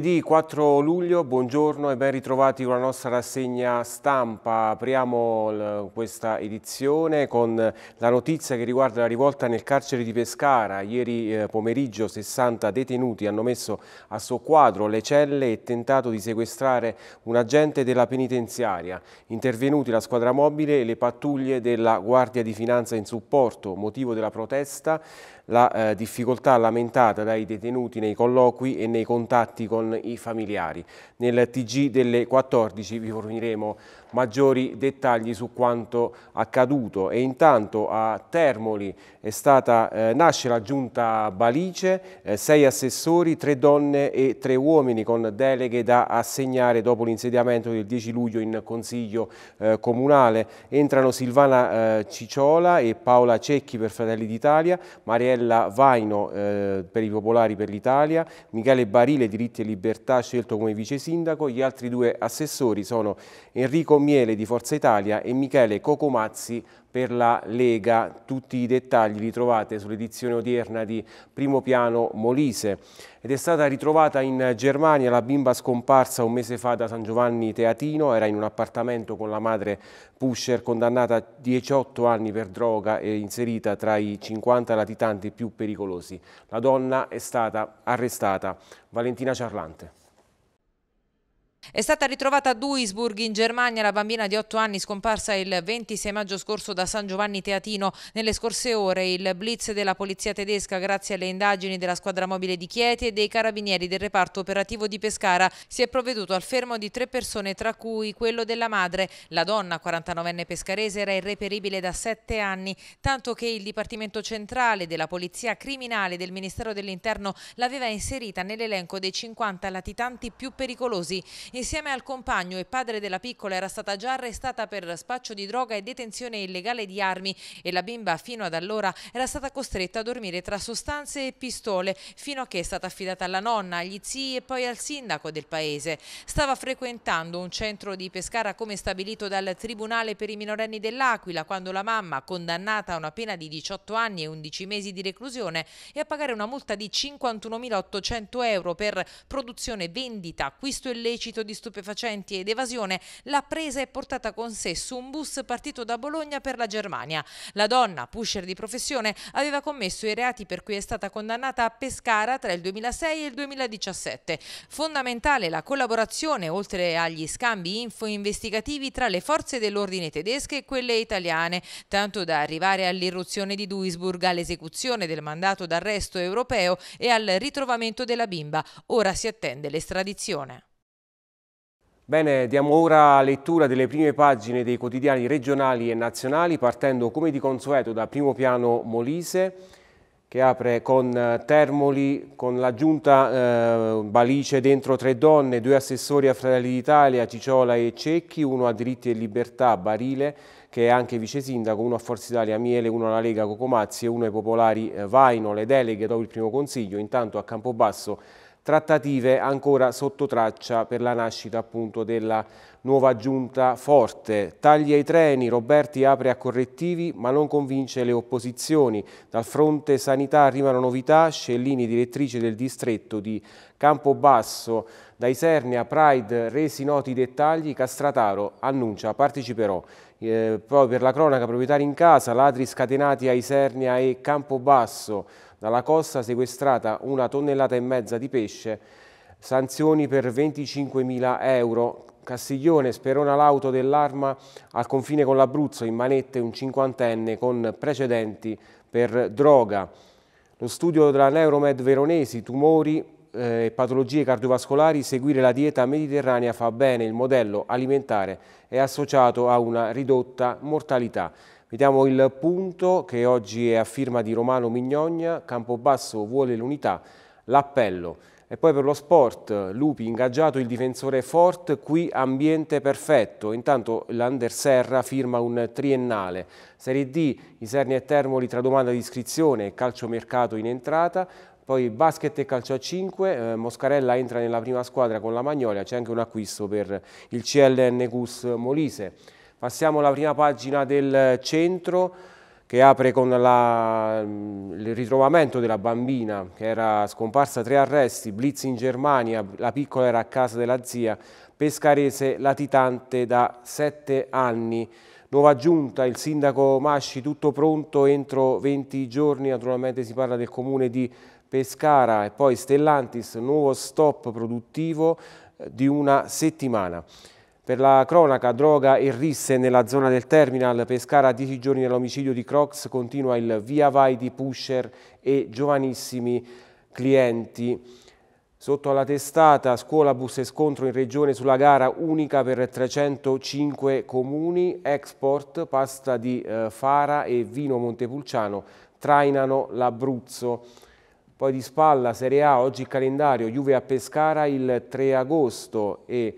Giovedì 4 luglio, buongiorno e ben ritrovati con la nostra rassegna stampa. Apriamo questa edizione con la notizia che riguarda la rivolta nel carcere di Pescara. Ieri eh, pomeriggio 60 detenuti hanno messo a soqquadro le celle e tentato di sequestrare un agente della penitenziaria. Intervenuti la squadra mobile e le pattuglie della Guardia di Finanza in supporto, motivo della protesta la eh, difficoltà lamentata dai detenuti nei colloqui e nei contatti con i familiari. Nel TG delle 14 vi forniremo maggiori dettagli su quanto accaduto. E intanto a Termoli è stata, eh, nasce la giunta Balice, eh, sei assessori, tre donne e tre uomini con deleghe da assegnare dopo l'insediamento del 10 luglio in Consiglio eh, Comunale. Entrano Silvana eh, Cicciola e Paola Cecchi per Fratelli d'Italia, Mariella Vaino eh, per i Popolari per l'Italia, Michele Barile, Diritti e Libertà, scelto come vice sindaco. Gli altri due assessori sono Enrico Miele di Forza Italia e Michele Cocomazzi per la Lega. Tutti i dettagli li trovate sull'edizione odierna di Primo Piano Molise. Ed è stata ritrovata in Germania la bimba scomparsa un mese fa da San Giovanni Teatino, era in un appartamento con la madre Pusher, condannata a 18 anni per droga e inserita tra i 50 latitanti più pericolosi. La donna è stata arrestata. Valentina Ciarlante. È stata ritrovata a Duisburg in Germania la bambina di 8 anni scomparsa il 26 maggio scorso da San Giovanni Teatino. Nelle scorse ore il blitz della polizia tedesca grazie alle indagini della squadra mobile di Chieti e dei carabinieri del reparto operativo di Pescara si è provveduto al fermo di tre persone tra cui quello della madre. La donna, 49enne pescarese, era irreperibile da 7 anni tanto che il Dipartimento Centrale della Polizia Criminale del Ministero dell'Interno l'aveva inserita nell'elenco dei 50 latitanti più pericolosi. Insieme al compagno e padre della piccola era stata già arrestata per spaccio di droga e detenzione illegale di armi e la bimba fino ad allora era stata costretta a dormire tra sostanze e pistole fino a che è stata affidata alla nonna, agli zii e poi al sindaco del paese. Stava frequentando un centro di Pescara come stabilito dal Tribunale per i minorenni dell'Aquila quando la mamma, condannata a una pena di 18 anni e 11 mesi di reclusione e a pagare una multa di 51.800 euro per produzione, vendita, acquisto illecito illecito di stupefacenti ed evasione, l'ha presa e portata con sé su un bus partito da Bologna per la Germania. La donna, pusher di professione, aveva commesso i reati per cui è stata condannata a Pescara tra il 2006 e il 2017. Fondamentale la collaborazione, oltre agli scambi info investigativi, tra le forze dell'ordine tedesche e quelle italiane, tanto da arrivare all'irruzione di Duisburg, all'esecuzione del mandato d'arresto europeo e al ritrovamento della bimba. Ora si attende l'estradizione. Bene, diamo ora lettura delle prime pagine dei quotidiani regionali e nazionali, partendo come di consueto da primo piano Molise, che apre con eh, Termoli, con la giunta eh, Balice dentro tre donne, due assessori a Fratelli d'Italia, Cicciola e Cecchi, uno a Diritti e Libertà, Barile, che è anche vice sindaco, uno a Forza Italia Miele, uno alla Lega Cocomazzi e uno ai Popolari eh, Vaino, le deleghe dopo il primo consiglio, intanto a Campobasso trattative ancora sotto traccia per la nascita appunto della nuova giunta forte. Taglia i treni, Roberti apre a correttivi ma non convince le opposizioni. Dal fronte sanità arrivano novità, Scellini direttrice del distretto di Campobasso, da Isernia, Pride, resi noti i dettagli, Castrataro annuncia parteciperò. Eh, poi per la cronaca proprietari in casa, ladri scatenati a Isernia e Campobasso, dalla costa sequestrata una tonnellata e mezza di pesce, sanzioni per 25.000 euro. Castiglione sperona l'auto dell'arma al confine con l'Abruzzo, in manette un cinquantenne con precedenti per droga. Lo studio della Neuromed Veronesi, tumori eh, e eh, patologie cardiovascolari, seguire la dieta mediterranea fa bene, il modello alimentare è associato a una ridotta mortalità. Vediamo il punto che oggi è a firma di Romano Mignogna, Campobasso vuole l'unità, l'appello. E poi per lo sport, Lupi ingaggiato il difensore Fort, qui ambiente perfetto. Intanto l'Anderserra firma un triennale. Serie D, Iserni e Termoli tra domanda di iscrizione e calciomercato in entrata. Poi basket e calcio a 5, eh, Moscarella entra nella prima squadra con la Magnolia, c'è anche un acquisto per il CLN Gus Molise. Passiamo alla prima pagina del centro che apre con la, mm, il ritrovamento della bambina che era scomparsa tre arresti, blitz in Germania, la piccola era a casa della zia, pescarese latitante da sette anni. Nuova giunta, il sindaco Masci tutto pronto entro 20 giorni, naturalmente si parla del comune di Pescara e poi Stellantis, nuovo stop produttivo eh, di una settimana. Per la cronaca, droga e risse nella zona del terminal, Pescara a dieci giorni dall'omicidio di Crocs, continua il via vai di pusher e giovanissimi clienti. Sotto alla testata, scuola, bus e scontro in regione sulla gara unica per 305 comuni, export, pasta di eh, Fara e vino Montepulciano, trainano l'Abruzzo. Poi di spalla, Serie A, oggi il calendario, Juve a Pescara il 3 agosto e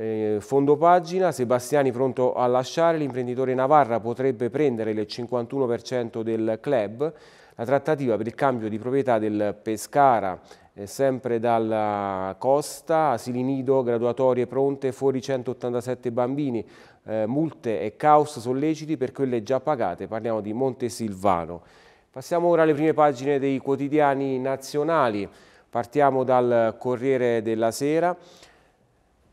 eh, fondo pagina, Sebastiani pronto a lasciare, l'imprenditore Navarra potrebbe prendere il 51% del club, la trattativa per il cambio di proprietà del Pescara eh, sempre dalla costa, asili nido, graduatorie pronte, fuori 187 bambini, eh, multe e caos solleciti per quelle già pagate, parliamo di Montesilvano. Passiamo ora alle prime pagine dei quotidiani nazionali, partiamo dal Corriere della Sera,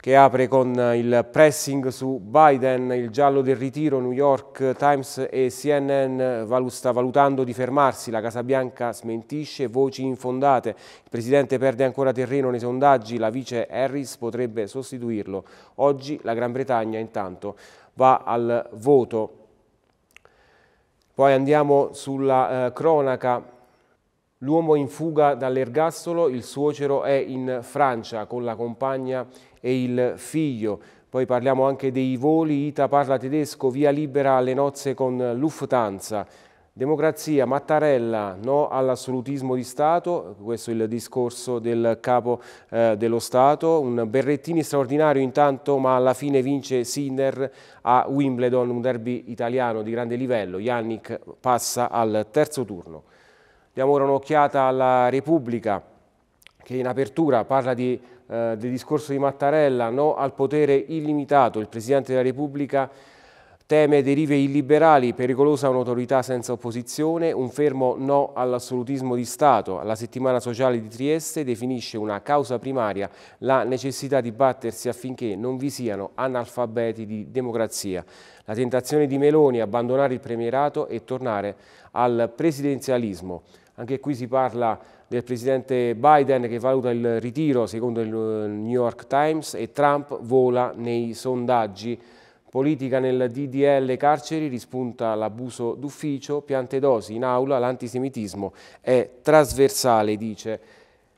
che apre con il pressing su Biden, il giallo del ritiro, New York Times e CNN sta valutando di fermarsi, la Casa Bianca smentisce voci infondate, il Presidente perde ancora terreno nei sondaggi, la vice Harris potrebbe sostituirlo. Oggi la Gran Bretagna intanto va al voto. Poi andiamo sulla eh, cronaca L'uomo in fuga dall'ergastolo, il suocero è in Francia con la compagna e il figlio. Poi parliamo anche dei voli, Ita parla tedesco, via libera alle nozze con Lufthansa. Democrazia, Mattarella, no all'assolutismo di Stato, questo è il discorso del capo eh, dello Stato, un Berrettini straordinario intanto ma alla fine vince Sinner a Wimbledon, un derby italiano di grande livello, Yannick passa al terzo turno. Diamo ora un'occhiata alla Repubblica che in apertura parla di, eh, del discorso di Mattarella, no al potere illimitato, il Presidente della Repubblica teme derive illiberali, pericolosa un'autorità senza opposizione, un fermo no all'assolutismo di Stato. La settimana sociale di Trieste definisce una causa primaria la necessità di battersi affinché non vi siano analfabeti di democrazia. La tentazione di Meloni abbandonare il premierato e tornare al presidenzialismo. Anche qui si parla del presidente Biden che valuta il ritiro secondo il eh, New York Times e Trump vola nei sondaggi. Politica nel DDL carceri rispunta l'abuso d'ufficio, piante dosi in aula, l'antisemitismo è trasversale, dice.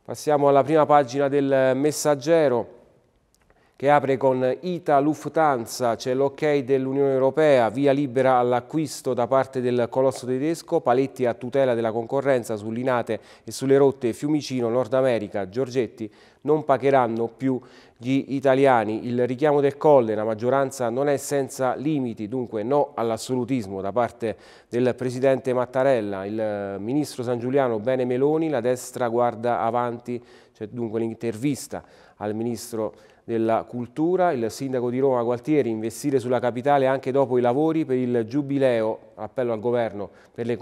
Passiamo alla prima pagina del messaggero che apre con Ita Lufthansa, c'è l'ok dell'Unione Europea, via libera all'acquisto da parte del colosso tedesco, paletti a tutela della concorrenza sull'Inate e sulle rotte Fiumicino, Nord America, Giorgetti, non pagheranno più gli italiani. Il richiamo del colle, la maggioranza non è senza limiti, dunque no all'assolutismo da parte del Presidente Mattarella, il eh, Ministro San Giuliano Bene Meloni, la destra guarda avanti, c'è dunque l'intervista al Ministro della cultura, il sindaco di Roma Gualtieri investire sulla capitale anche dopo i lavori per il giubileo, appello al governo per le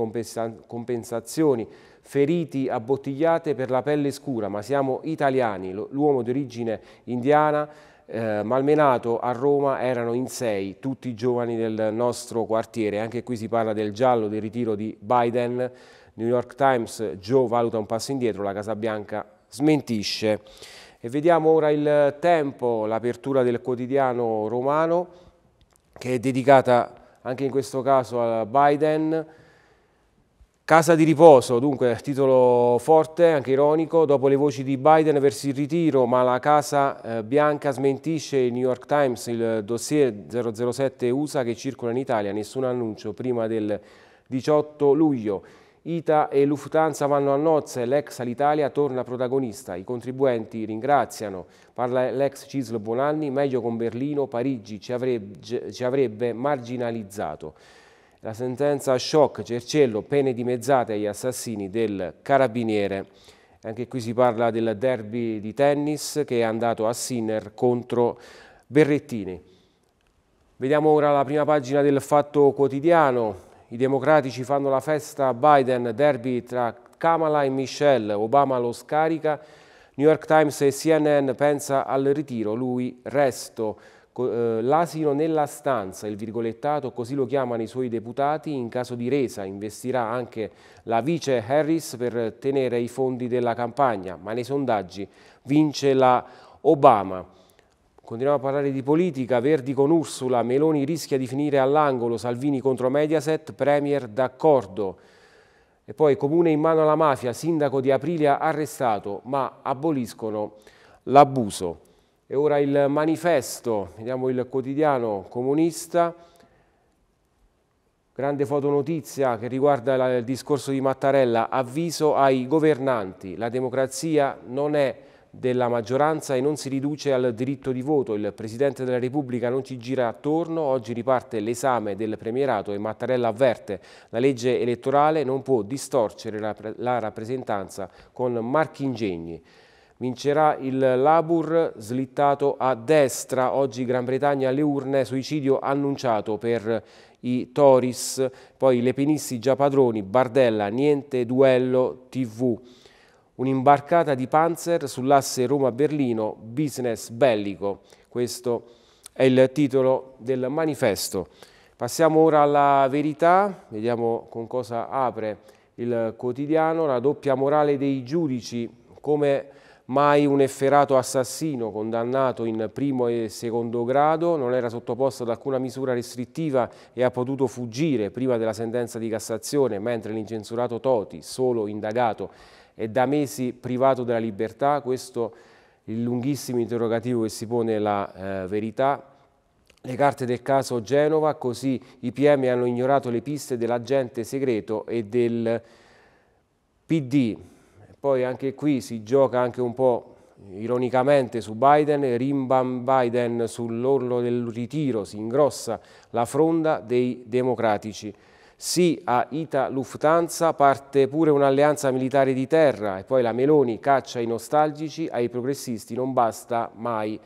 compensazioni, feriti a bottigliate per la pelle scura, ma siamo italiani, l'uomo di origine indiana eh, malmenato a Roma erano in sei tutti i giovani del nostro quartiere, anche qui si parla del giallo del ritiro di Biden, New York Times, Joe valuta un passo indietro, la Casa Bianca smentisce. E vediamo ora il tempo, l'apertura del quotidiano romano che è dedicata anche in questo caso a Biden. Casa di riposo, dunque titolo forte, anche ironico, dopo le voci di Biden verso il ritiro, ma la Casa eh, Bianca smentisce il New York Times, il dossier 007 USA che circola in Italia, nessun annuncio prima del 18 luglio. ITA e Lufthansa vanno a nozze, l'ex Alitalia torna protagonista. I contribuenti ringraziano, parla l'ex Cislo Buonanni, meglio con Berlino, Parigi ci avrebbe, ci avrebbe marginalizzato. La sentenza shock, Cercello, pene dimezzate agli assassini del carabiniere. Anche qui si parla del derby di tennis che è andato a Sinner contro Berrettini. Vediamo ora la prima pagina del Fatto Quotidiano. I democratici fanno la festa a Biden, derby tra Kamala e Michelle, Obama lo scarica, New York Times e CNN pensa al ritiro, lui resto, eh, l'asino nella stanza, il virgolettato, così lo chiamano i suoi deputati, in caso di resa investirà anche la vice Harris per tenere i fondi della campagna, ma nei sondaggi vince la Obama. Continuiamo a parlare di politica, Verdi con Ursula, Meloni rischia di finire all'angolo, Salvini contro Mediaset, Premier d'accordo. E poi comune in mano alla mafia, sindaco di Aprilia arrestato, ma aboliscono l'abuso. E ora il manifesto, vediamo il quotidiano comunista, grande fotonotizia che riguarda il discorso di Mattarella, avviso ai governanti, la democrazia non è della maggioranza e non si riduce al diritto di voto. Il Presidente della Repubblica non ci gira attorno, oggi riparte l'esame del premierato e Mattarella avverte la legge elettorale non può distorcere la, rappresentanza con marchi ingegni. Vincerà il Labour slittato a destra, oggi Gran Bretagna alle urne, suicidio annunciato per i Tories, poi le penisti già padroni, Bardella, niente duello TV un'imbarcata di Panzer sull'asse Roma-Berlino, business bellico. Questo è il titolo del manifesto. Passiamo ora alla verità, vediamo con cosa apre il quotidiano, la doppia morale dei giudici, come mai un efferato assassino condannato in primo e secondo grado non era sottoposto ad alcuna misura restrittiva e ha potuto fuggire prima della sentenza di Cassazione, mentre l'incensurato Toti, solo indagato è da mesi privato della libertà, questo è il lunghissimo interrogativo che si pone la eh, verità. Le carte del caso Genova, così i PM hanno ignorato le piste dell'agente segreto e del PD. Poi anche qui si gioca anche un po' ironicamente su Biden, rimbam Biden sull'orlo del ritiro, si ingrossa la fronda dei democratici. Sì a Ita Lufthansa, parte pure un'alleanza militare di terra e poi la Meloni caccia i nostalgici, ai progressisti non basta mai.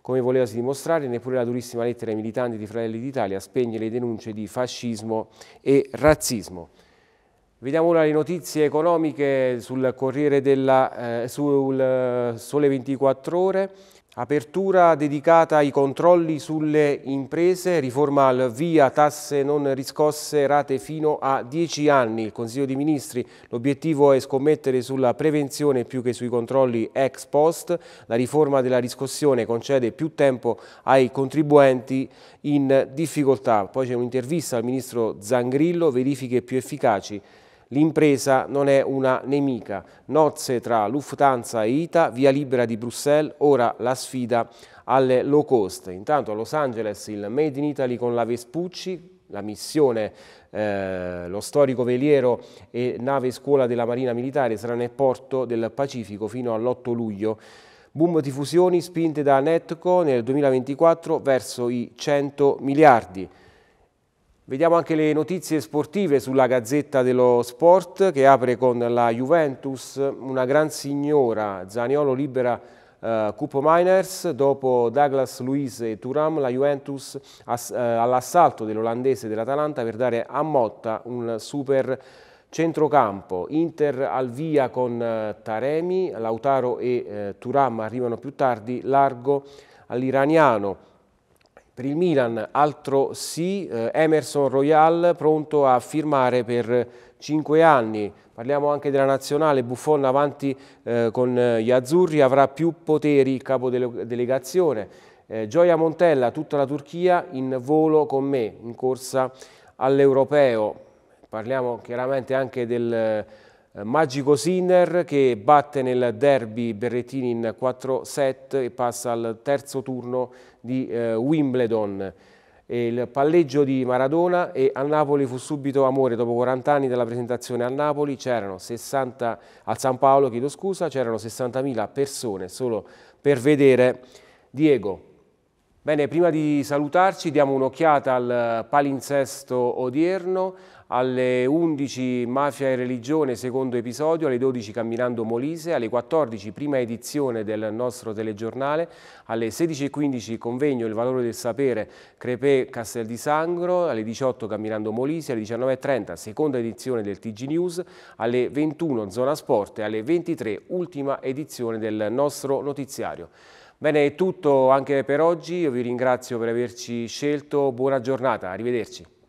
Come voleva si dimostrare, neppure la durissima lettera ai militanti di Fratelli d'Italia spegne le denunce di fascismo e razzismo. Vediamo ora le notizie economiche sul Corriere della, eh, sul eh, Sole 24 Ore. Apertura dedicata ai controlli sulle imprese, riforma al via, tasse non riscosse, rate fino a 10 anni. Il Consiglio dei Ministri, l'obiettivo è scommettere sulla prevenzione più che sui controlli ex post. La riforma della riscossione concede più tempo ai contribuenti in difficoltà. Poi c'è un'intervista al Ministro Zangrillo, verifiche più efficaci L'impresa non è una nemica. Nozze tra Lufthansa e ITA, via libera di Bruxelles, ora la sfida alle low cost. Intanto a Los Angeles il Made in Italy con la Vespucci, la missione, eh, lo storico veliero e nave scuola della Marina Militare sarà nel porto del Pacifico fino all'8 luglio. Boom di fusioni spinte da Netco nel 2024 verso i 100 miliardi. Vediamo anche le notizie sportive sulla Gazzetta dello Sport che apre con la Juventus, una gran signora, Zaniolo libera eh, Cupo Miners, dopo Douglas Luiz e Turam la Juventus eh, all'assalto dell'olandese dell'Atalanta per dare a Motta un super centrocampo, Inter al via con eh, Taremi, Lautaro e eh, Turam arrivano più tardi, largo all'iraniano. Per il Milan, altro sì, eh, Emerson Royal pronto a firmare per 5 anni. Parliamo anche della nazionale, Buffon avanti eh, con eh, gli azzurri, avrà più poteri il capo delegazione. Gioia Montella, tutta la Turchia in volo con me, in corsa all'europeo. Parliamo chiaramente anche del eh, Magico Sinner che batte nel derby Berrettini in 4 set e passa al terzo turno di eh, Wimbledon. E il palleggio di Maradona e a Napoli fu subito amore. Dopo 40 anni dalla presentazione a Napoli c'erano 60, al San Paolo chiedo scusa, c'erano 60.000 persone solo per vedere Diego. Bene, prima di salutarci diamo un'occhiata al eh, palinsesto odierno alle 11 Mafia e Religione secondo episodio, alle 12 Camminando Molise, alle 14 prima edizione del nostro telegiornale, alle 16.15 convegno Il valore del sapere Crepè Castel di Sangro, alle 18 Camminando Molise, alle 19.30 seconda edizione del TG News, alle 21 Zona Sport e alle 23 ultima edizione del nostro notiziario. Bene, è tutto anche per oggi, io vi ringrazio per averci scelto, buona giornata, arrivederci.